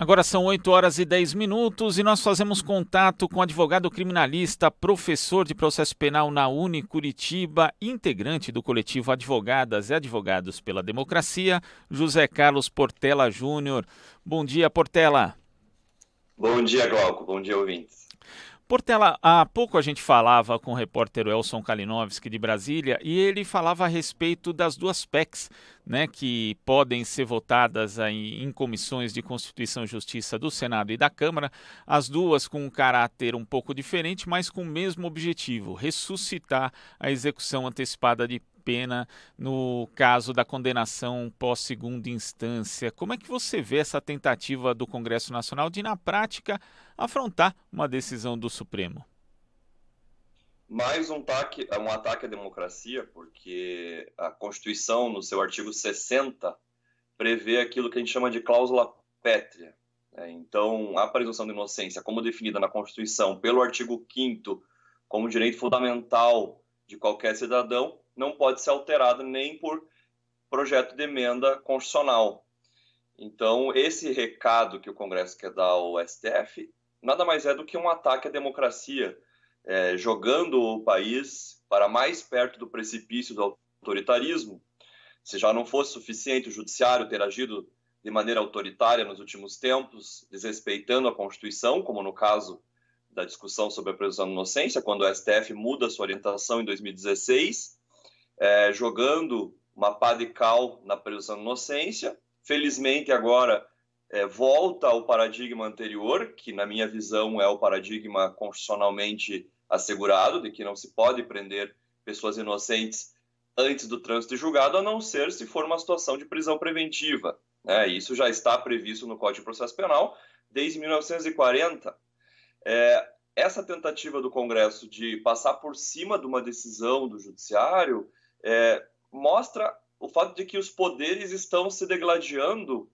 Agora são 8 horas e 10 minutos e nós fazemos contato com o advogado criminalista, professor de processo penal na Uni Curitiba, integrante do coletivo Advogadas e Advogados pela Democracia, José Carlos Portela Júnior. Bom dia, Portela. Bom dia, Glauco. Bom dia, ouvintes. Portela, há pouco a gente falava com o repórter Elson Kalinowski de Brasília e ele falava a respeito das duas PECs né, que podem ser votadas aí em comissões de Constituição e Justiça do Senado e da Câmara, as duas com um caráter um pouco diferente, mas com o mesmo objetivo: ressuscitar a execução antecipada de pena no caso da condenação pós segunda instância. Como é que você vê essa tentativa do Congresso Nacional de, na prática, afrontar uma decisão do Supremo. Mais um, um ataque à democracia, porque a Constituição, no seu artigo 60, prevê aquilo que a gente chama de cláusula pétrea. É, então, a presunção de inocência, como definida na Constituição pelo artigo 5 como direito fundamental de qualquer cidadão, não pode ser alterada nem por projeto de emenda constitucional. Então, esse recado que o Congresso quer dar ao STF nada mais é do que um ataque à democracia, é, jogando o país para mais perto do precipício do autoritarismo. Se já não fosse suficiente o judiciário ter agido de maneira autoritária nos últimos tempos, desrespeitando a Constituição, como no caso da discussão sobre a presunção de inocência, quando o STF muda sua orientação em 2016, é, jogando uma pá de cal na presunção de inocência. Felizmente, agora é, volta ao paradigma anterior, que na minha visão é o paradigma constitucionalmente assegurado, de que não se pode prender pessoas inocentes antes do trânsito julgado, a não ser se for uma situação de prisão preventiva. Né? Isso já está previsto no Código de Processo Penal desde 1940. É, essa tentativa do Congresso de passar por cima de uma decisão do Judiciário é, mostra o fato de que os poderes estão se degladiando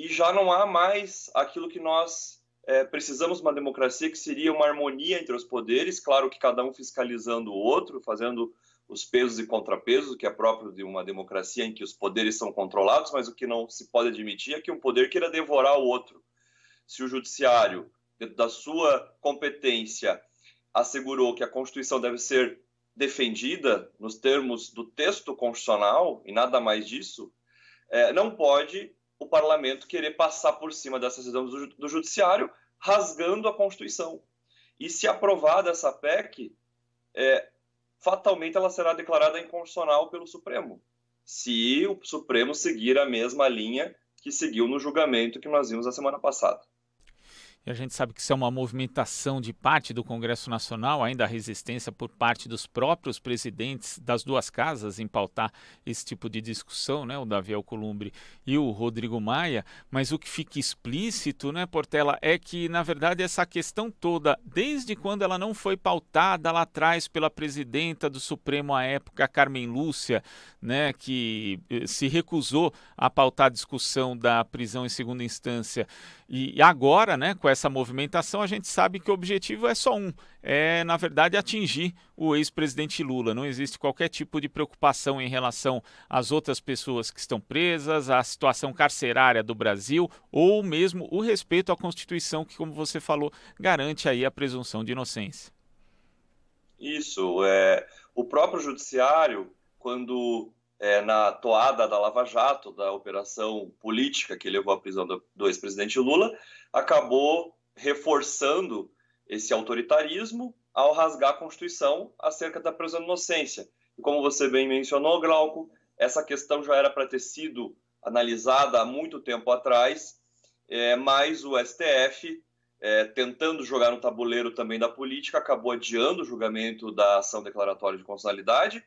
e já não há mais aquilo que nós é, precisamos uma democracia que seria uma harmonia entre os poderes, claro que cada um fiscalizando o outro, fazendo os pesos e contrapesos, que é próprio de uma democracia em que os poderes são controlados, mas o que não se pode admitir é que um poder queira devorar o outro. Se o judiciário, dentro da sua competência, assegurou que a Constituição deve ser defendida nos termos do texto constitucional e nada mais disso, é, não pode o parlamento querer passar por cima dessa decisão do, do judiciário, rasgando a Constituição. E se aprovada essa PEC, é, fatalmente ela será declarada inconstitucional pelo Supremo, se o Supremo seguir a mesma linha que seguiu no julgamento que nós vimos a semana passada e a gente sabe que isso é uma movimentação de parte do Congresso Nacional, ainda a resistência por parte dos próprios presidentes das duas casas em pautar esse tipo de discussão, né, o Davi Alcolumbre e o Rodrigo Maia, mas o que fica explícito, né, Portela, é que na verdade essa questão toda, desde quando ela não foi pautada lá atrás pela presidenta do Supremo à época, Carmen Lúcia, né, que eh, se recusou a pautar a discussão da prisão em segunda instância e agora, né, com essa movimentação, a gente sabe que o objetivo é só um: é, na verdade, atingir o ex-presidente Lula. Não existe qualquer tipo de preocupação em relação às outras pessoas que estão presas, à situação carcerária do Brasil, ou mesmo o respeito à Constituição, que, como você falou, garante aí a presunção de inocência. Isso. É, o próprio Judiciário, quando é, na toada da Lava Jato, da operação política que levou à prisão do, do ex-presidente Lula, acabou reforçando esse autoritarismo ao rasgar a Constituição acerca da presunção de inocência. E como você bem mencionou, Glauco, essa questão já era para ter sido analisada há muito tempo atrás, é, mas o STF, é, tentando jogar no tabuleiro também da política, acabou adiando o julgamento da ação declaratória de constitucionalidade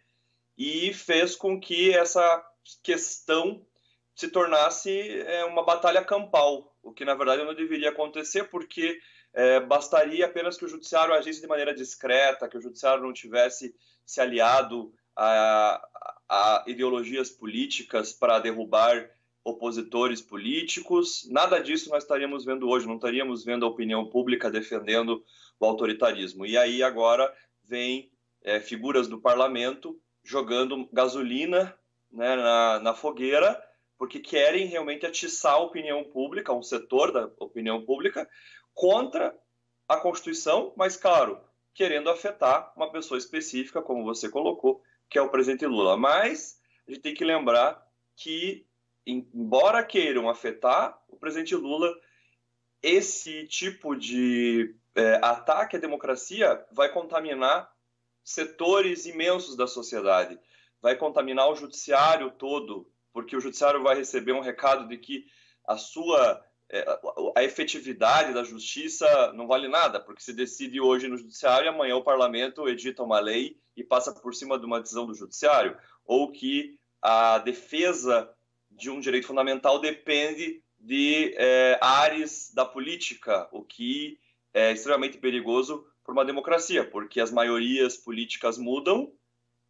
e fez com que essa questão se tornasse é, uma batalha campal, o que na verdade não deveria acontecer, porque é, bastaria apenas que o judiciário agisse de maneira discreta, que o judiciário não tivesse se aliado a, a ideologias políticas para derrubar opositores políticos. Nada disso nós estaríamos vendo hoje, não estaríamos vendo a opinião pública defendendo o autoritarismo. E aí agora vem é, figuras do parlamento jogando gasolina né, na, na fogueira, porque querem realmente atiçar a opinião pública, um setor da opinião pública, contra a Constituição, mas, claro, querendo afetar uma pessoa específica, como você colocou, que é o presidente Lula. Mas a gente tem que lembrar que, embora queiram afetar o presidente Lula, esse tipo de é, ataque à democracia vai contaminar setores imensos da sociedade. Vai contaminar o judiciário todo, porque o judiciário vai receber um recado de que a sua é, a efetividade da justiça não vale nada, porque se decide hoje no judiciário, amanhã o parlamento edita uma lei e passa por cima de uma decisão do judiciário, ou que a defesa de um direito fundamental depende de é, áreas da política, o que é extremamente perigoso para uma democracia, porque as maiorias políticas mudam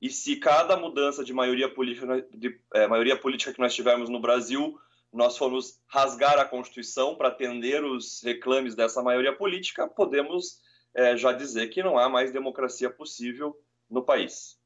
e se cada mudança de maioria política, de, é, maioria política que nós tivermos no Brasil, nós formos rasgar a Constituição para atender os reclames dessa maioria política, podemos é, já dizer que não há mais democracia possível no país.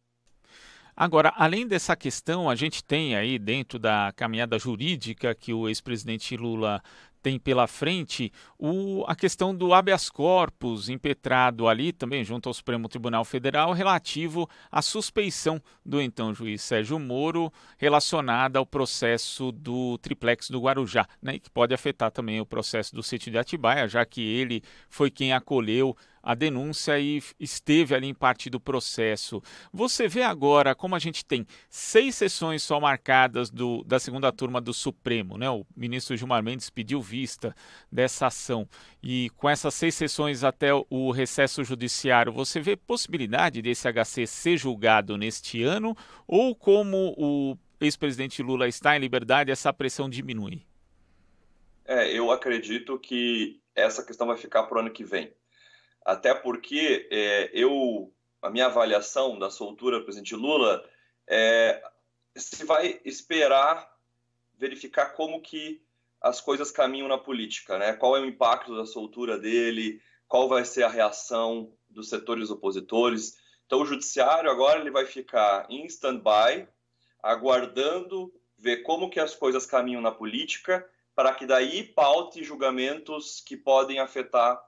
Agora, além dessa questão, a gente tem aí dentro da caminhada jurídica que o ex-presidente Lula tem pela frente o, a questão do habeas corpus impetrado ali também junto ao Supremo Tribunal Federal relativo à suspeição do então juiz Sérgio Moro relacionada ao processo do triplex do Guarujá, né, que pode afetar também o processo do sítio de Atibaia, já que ele foi quem acolheu a denúncia e esteve ali em parte do processo. Você vê agora como a gente tem seis sessões só marcadas do, da segunda turma do Supremo, né? O ministro Gilmar Mendes pediu vista dessa ação e com essas seis sessões até o recesso judiciário, você vê possibilidade desse HC ser julgado neste ano ou como o ex-presidente Lula está em liberdade, essa pressão diminui? É, eu acredito que essa questão vai ficar para o ano que vem até porque é, eu a minha avaliação da soltura do presidente Lula é se vai esperar verificar como que as coisas caminham na política, né? Qual é o impacto da soltura dele? Qual vai ser a reação dos setores opositores? Então o judiciário agora ele vai ficar em stand-by, aguardando ver como que as coisas caminham na política, para que daí paute julgamentos que podem afetar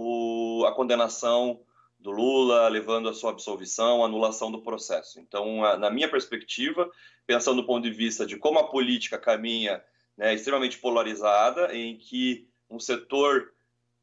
o, a condenação do Lula, levando à sua absolvição, anulação do processo. Então, a, na minha perspectiva, pensando do ponto de vista de como a política caminha né, extremamente polarizada, em que um setor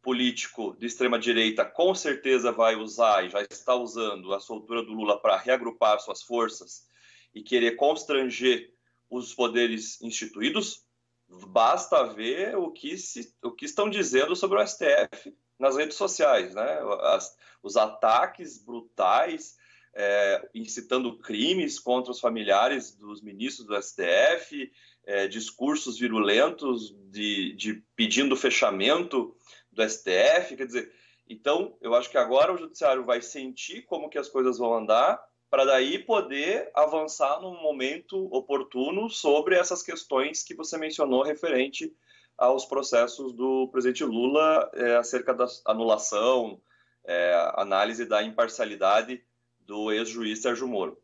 político de extrema direita com certeza vai usar e já está usando a soltura do Lula para reagrupar suas forças e querer constranger os poderes instituídos. Basta ver o que, se, o que estão dizendo sobre o STF nas redes sociais, né? As, os ataques brutais é, incitando crimes contra os familiares dos ministros do STF, é, discursos virulentos de, de pedindo fechamento do STF, quer dizer, então eu acho que agora o judiciário vai sentir como que as coisas vão andar para daí poder avançar num momento oportuno sobre essas questões que você mencionou referente aos processos do presidente Lula é, acerca da anulação, é, análise da imparcialidade do ex-juiz Sérgio Moro.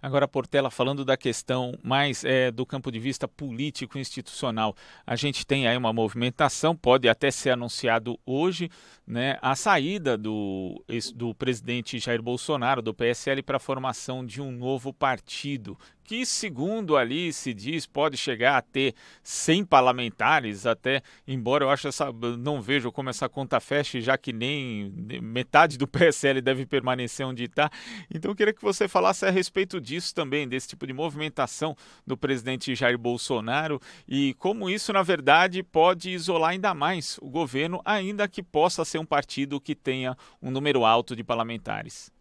Agora, Portela, falando da questão mais é, do campo de vista político institucional, a gente tem aí uma movimentação, pode até ser anunciado hoje, né, a saída do, do presidente Jair Bolsonaro, do PSL, para a formação de um novo partido que, segundo ali se diz, pode chegar a ter 100 parlamentares, até embora eu acho essa, não vejo como essa conta feche, já que nem metade do PSL deve permanecer onde está. Então eu queria que você falasse a respeito disso também, desse tipo de movimentação do presidente Jair Bolsonaro e como isso, na verdade, pode isolar ainda mais o governo, ainda que possa ser um partido que tenha um número alto de parlamentares.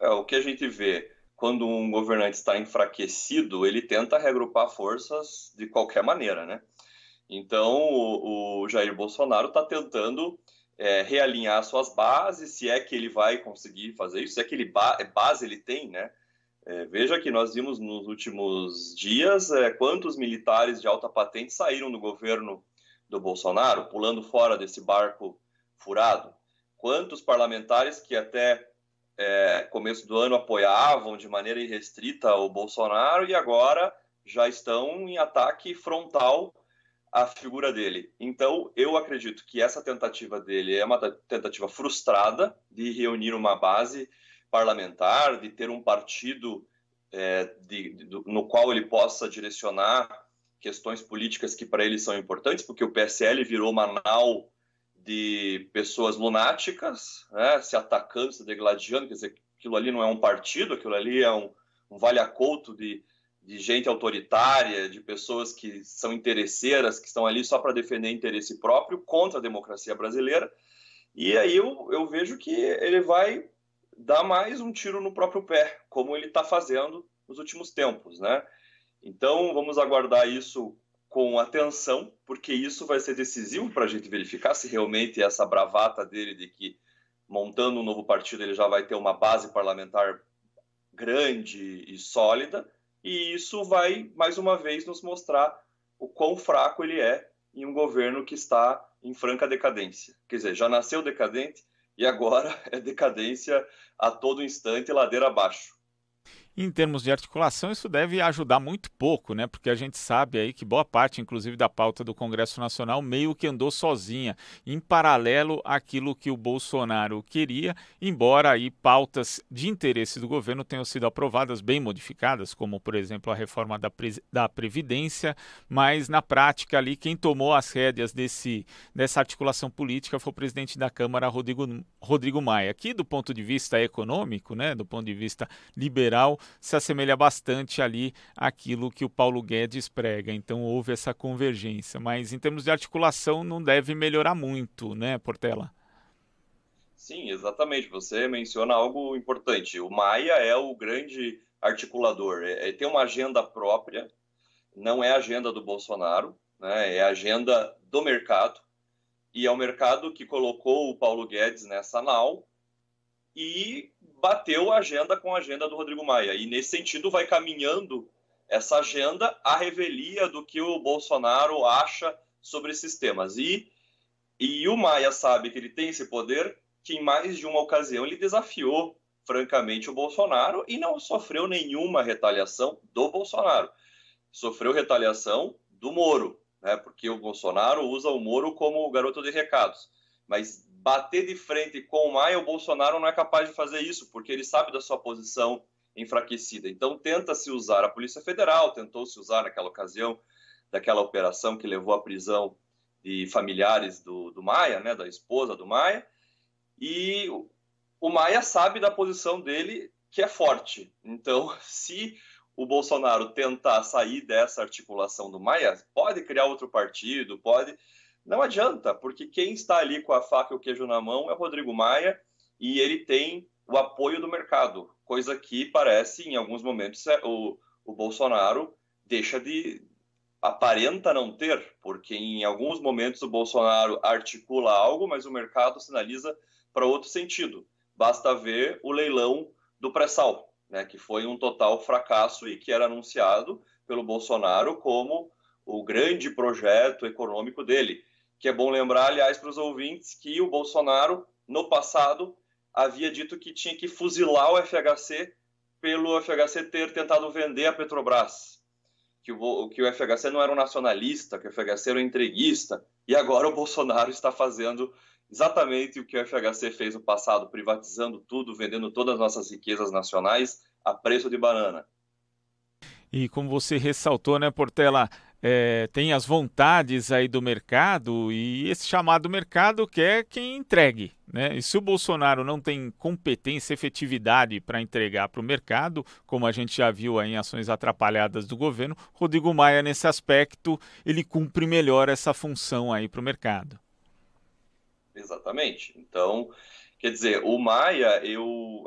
É, o que a gente vê quando um governante está enfraquecido, ele tenta regrupar forças de qualquer maneira, né? Então, o, o Jair Bolsonaro está tentando é, realinhar suas bases, se é que ele vai conseguir fazer isso, se é que ele ba é, base ele tem, né? É, veja que nós vimos nos últimos dias é, quantos militares de alta patente saíram do governo do Bolsonaro, pulando fora desse barco furado. Quantos parlamentares que até é, começo do ano apoiavam de maneira irrestrita o Bolsonaro e agora já estão em ataque frontal à figura dele. Então, eu acredito que essa tentativa dele é uma tentativa frustrada de reunir uma base parlamentar, de ter um partido é, de, de, no qual ele possa direcionar questões políticas que para ele são importantes, porque o PSL virou uma nau de pessoas lunáticas né, se atacando, se degladiando, quer dizer, aquilo ali não é um partido, aquilo ali é um, um vale-a-couto de, de gente autoritária, de pessoas que são interesseiras, que estão ali só para defender interesse próprio contra a democracia brasileira. E aí eu, eu vejo que ele vai dar mais um tiro no próprio pé, como ele está fazendo nos últimos tempos, né? Então vamos aguardar isso com atenção, porque isso vai ser decisivo para a gente verificar se realmente essa bravata dele de que montando um novo partido ele já vai ter uma base parlamentar grande e sólida, e isso vai mais uma vez nos mostrar o quão fraco ele é em um governo que está em franca decadência. Quer dizer, já nasceu decadente e agora é decadência a todo instante, ladeira abaixo. Em termos de articulação, isso deve ajudar muito pouco, né? Porque a gente sabe aí que boa parte, inclusive, da pauta do Congresso Nacional meio que andou sozinha, em paralelo àquilo que o Bolsonaro queria, embora aí pautas de interesse do governo tenham sido aprovadas, bem modificadas, como por exemplo a reforma da, Pre da Previdência, mas na prática ali quem tomou as rédeas desse, dessa articulação política foi o presidente da Câmara, Rodrigo, Rodrigo Maia. Aqui, do ponto de vista econômico, né? Do ponto de vista liberal, se assemelha bastante ali àquilo que o Paulo Guedes prega. Então houve essa convergência. Mas em termos de articulação, não deve melhorar muito, né, Portela? Sim, exatamente. Você menciona algo importante. O Maia é o grande articulador. É, é tem uma agenda própria, não é a agenda do Bolsonaro, né? é a agenda do mercado. E é o mercado que colocou o Paulo Guedes nessa nau e bateu a agenda com a agenda do Rodrigo Maia. E nesse sentido vai caminhando essa agenda à revelia do que o Bolsonaro acha sobre esses temas. E, e o Maia sabe que ele tem esse poder, que em mais de uma ocasião ele desafiou francamente o Bolsonaro e não sofreu nenhuma retaliação do Bolsonaro. Sofreu retaliação do Moro, né? Porque o Bolsonaro usa o Moro como o garoto de recados. Mas bater de frente com o Maia, o Bolsonaro não é capaz de fazer isso, porque ele sabe da sua posição enfraquecida. Então, tenta-se usar a Polícia Federal, tentou-se usar naquela ocasião, daquela operação que levou à prisão de familiares do, do Maia, né, da esposa do Maia, e o Maia sabe da posição dele, que é forte. Então, se o Bolsonaro tentar sair dessa articulação do Maia, pode criar outro partido, pode não adianta, porque quem está ali com a faca e o queijo na mão é o Rodrigo Maia e ele tem o apoio do mercado, coisa que parece, em alguns momentos, é o, o Bolsonaro deixa de. aparenta não ter, porque em alguns momentos o Bolsonaro articula algo, mas o mercado sinaliza para outro sentido. Basta ver o leilão do pré-sal, né, que foi um total fracasso e que era anunciado pelo Bolsonaro como o grande projeto econômico dele que é bom lembrar, aliás, para os ouvintes, que o Bolsonaro, no passado, havia dito que tinha que fuzilar o FHC pelo FHC ter tentado vender a Petrobras, que o, que o FHC não era um nacionalista, que o FHC era um entreguista, e agora o Bolsonaro está fazendo exatamente o que o FHC fez no passado, privatizando tudo, vendendo todas as nossas riquezas nacionais a preço de banana. E como você ressaltou, né, Portela, é, tem as vontades aí do mercado e esse chamado mercado quer quem entregue. Né? E se o Bolsonaro não tem competência, efetividade para entregar para o mercado, como a gente já viu em ações atrapalhadas do governo, Rodrigo Maia, nesse aspecto, ele cumpre melhor essa função aí para o mercado. Exatamente. Então, quer dizer, o Maia, eu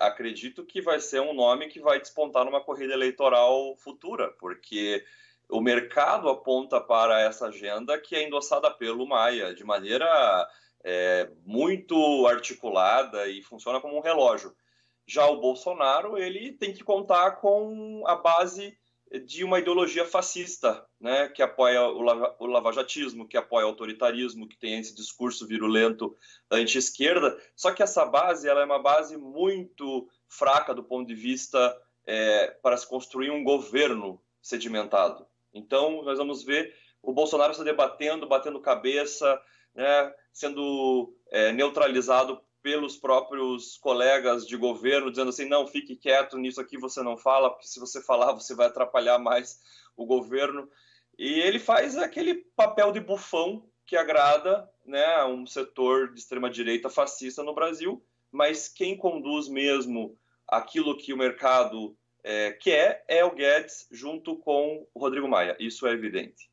acredito que vai ser um nome que vai despontar numa corrida eleitoral futura, porque o mercado aponta para essa agenda que é endossada pelo Maia de maneira é, muito articulada e funciona como um relógio. Já o Bolsonaro ele tem que contar com a base de uma ideologia fascista, né, que apoia o, lava, o lavajatismo, que apoia o autoritarismo, que tem esse discurso virulento anti-esquerda. Só que essa base ela é uma base muito fraca do ponto de vista é, para se construir um governo sedimentado. Então, nós vamos ver o Bolsonaro se debatendo, batendo cabeça, né, sendo é, neutralizado pelos próprios colegas de governo, dizendo assim: não, fique quieto, nisso aqui você não fala, porque se você falar, você vai atrapalhar mais o governo. E ele faz aquele papel de bufão que agrada né, um setor de extrema-direita fascista no Brasil, mas quem conduz mesmo aquilo que o mercado é, que é, é o Guedes junto com o Rodrigo Maia. Isso é evidente.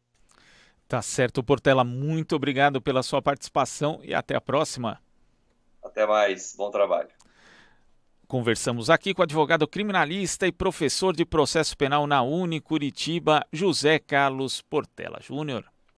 Tá certo, Portela. Muito obrigado pela sua participação e até a próxima. Até mais. Bom trabalho. Conversamos aqui com o advogado criminalista e professor de processo penal na Uni Curitiba, José Carlos Portela Júnior.